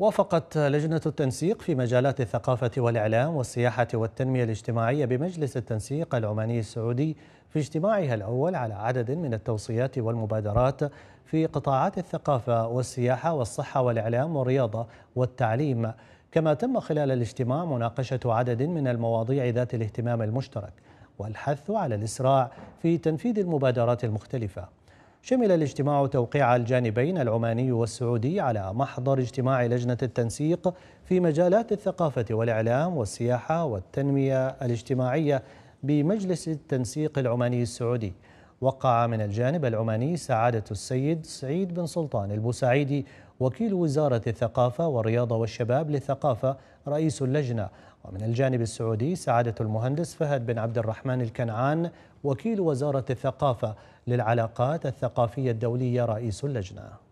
وافقت لجنة التنسيق في مجالات الثقافة والإعلام والسياحة والتنمية الاجتماعية بمجلس التنسيق العماني السعودي في اجتماعها الأول على عدد من التوصيات والمبادرات في قطاعات الثقافة والسياحة والصحة والإعلام والرياضة والتعليم كما تم خلال الاجتماع مناقشة عدد من المواضيع ذات الاهتمام المشترك والحث على الإسراع في تنفيذ المبادرات المختلفة شمل الاجتماع توقيع الجانبين العماني والسعودي على محضر اجتماع لجنة التنسيق في مجالات الثقافة والإعلام والسياحة والتنمية الاجتماعية بمجلس التنسيق العماني السعودي وقع من الجانب العماني سعادة السيد سعيد بن سلطان البوسعيدي وكيل وزارة الثقافة والرياضة والشباب للثقافة رئيس اللجنة ومن الجانب السعودي سعادة المهندس فهد بن عبد الرحمن الكنعان وكيل وزارة الثقافة للعلاقات الثقافية الدولية رئيس اللجنة